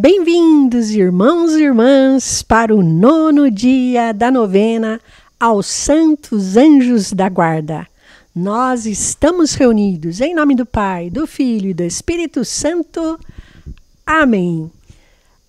Bem-vindos, irmãos e irmãs, para o nono dia da novena aos Santos Anjos da Guarda. Nós estamos reunidos em nome do Pai, do Filho e do Espírito Santo. Amém.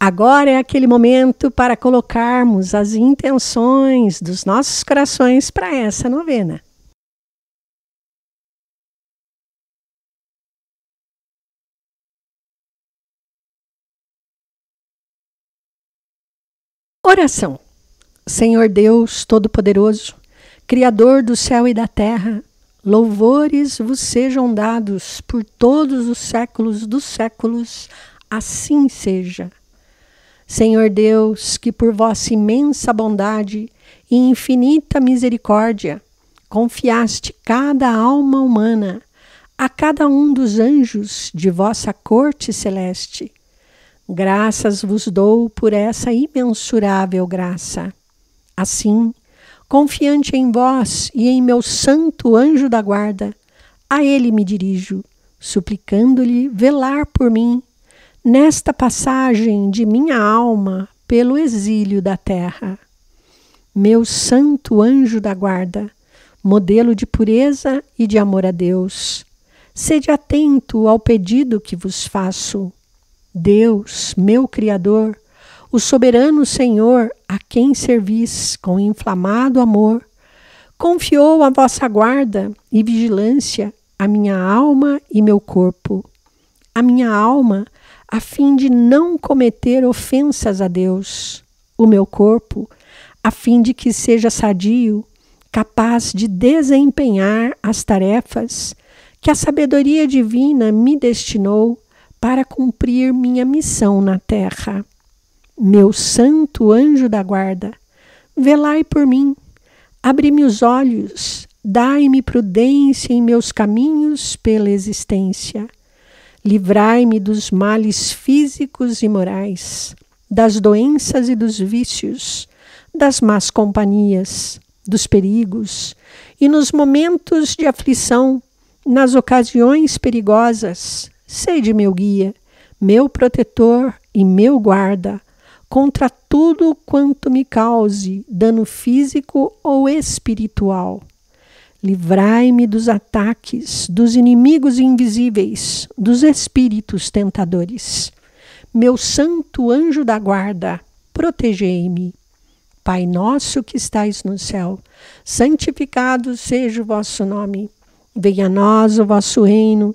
Agora é aquele momento para colocarmos as intenções dos nossos corações para essa novena. Oração. Senhor Deus Todo-Poderoso, Criador do céu e da terra, louvores vos sejam dados por todos os séculos dos séculos, assim seja. Senhor Deus, que por vossa imensa bondade e infinita misericórdia confiaste cada alma humana a cada um dos anjos de vossa corte celeste Graças vos dou por essa imensurável graça. Assim, confiante em vós e em meu santo anjo da guarda, a ele me dirijo, suplicando-lhe velar por mim nesta passagem de minha alma pelo exílio da terra. Meu santo anjo da guarda, modelo de pureza e de amor a Deus, sede atento ao pedido que vos faço Deus, meu Criador, o soberano Senhor, a quem servis com inflamado amor, confiou a vossa guarda e vigilância a minha alma e meu corpo. A minha alma, a fim de não cometer ofensas a Deus, o meu corpo, a fim de que seja sadio, capaz de desempenhar as tarefas que a sabedoria divina me destinou para cumprir minha missão na terra. Meu santo anjo da guarda, velai por mim, abri-me os olhos, dai-me prudência em meus caminhos pela existência. Livrai-me dos males físicos e morais, das doenças e dos vícios, das más companhias, dos perigos, e nos momentos de aflição, nas ocasiões perigosas, Sei de meu guia, meu protetor e meu guarda, contra tudo quanto me cause dano físico ou espiritual. Livrai-me dos ataques dos inimigos invisíveis, dos espíritos tentadores. Meu santo anjo da guarda, protegei-me. Pai nosso que estais no céu, santificado seja o vosso nome. Venha a nós o vosso reino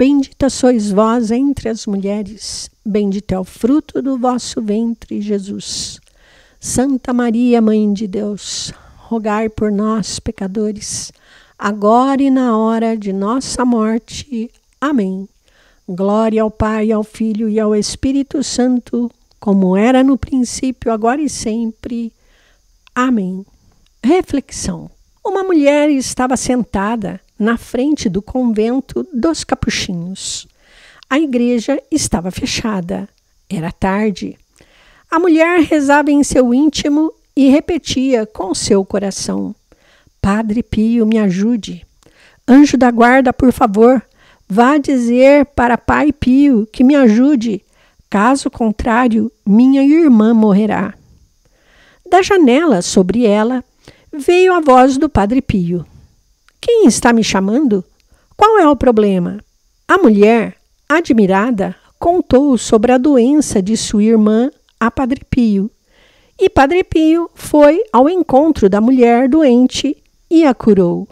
Bendita sois vós entre as mulheres, bendito é o fruto do vosso ventre, Jesus. Santa Maria, Mãe de Deus, rogai por nós, pecadores, agora e na hora de nossa morte. Amém. Glória ao Pai, ao Filho e ao Espírito Santo, como era no princípio, agora e sempre. Amém. Reflexão: Uma mulher estava sentada na frente do convento dos capuchinhos. A igreja estava fechada. Era tarde. A mulher rezava em seu íntimo e repetia com seu coração: Padre Pio, me ajude. Anjo da guarda, por favor, vá dizer para Pai Pio que me ajude. Caso contrário, minha irmã morrerá. Da janela sobre ela veio a voz do Padre Pio. Quem está me chamando? Qual é o problema? A mulher, admirada, contou sobre a doença de sua irmã a Padre Pio. E Padre Pio foi ao encontro da mulher doente e a curou.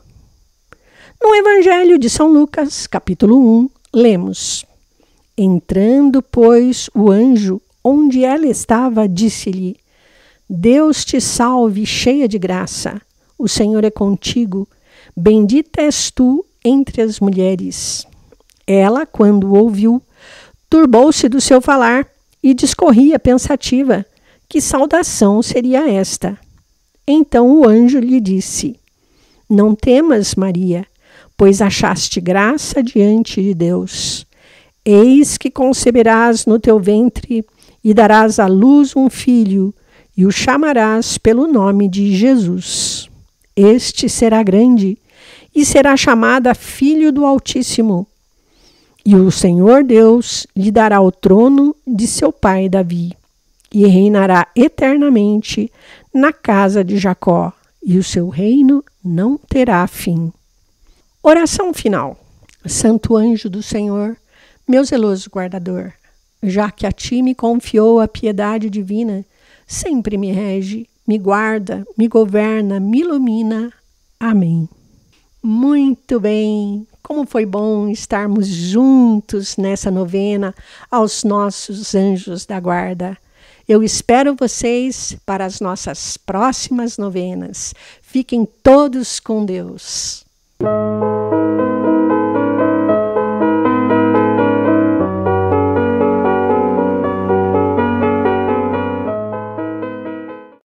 No Evangelho de São Lucas, capítulo 1, lemos: Entrando, pois, o anjo onde ela estava, disse-lhe: Deus te salve, cheia de graça, o Senhor é contigo. Bendita és tu entre as mulheres. Ela, quando ouviu, turbou-se do seu falar e discorria pensativa. Que saudação seria esta? Então o anjo lhe disse: Não temas, Maria, pois achaste graça diante de Deus. Eis que conceberás no teu ventre e darás à luz um filho, e o chamarás pelo nome de Jesus. Este será grande e será chamada Filho do Altíssimo. E o Senhor Deus lhe dará o trono de seu pai Davi, e reinará eternamente na casa de Jacó, e o seu reino não terá fim. Oração final. Santo anjo do Senhor, meu zeloso guardador, já que a ti me confiou a piedade divina, sempre me rege, me guarda, me governa, me ilumina. Amém. Muito bem! Como foi bom estarmos juntos nessa novena aos nossos anjos da guarda. Eu espero vocês para as nossas próximas novenas. Fiquem todos com Deus.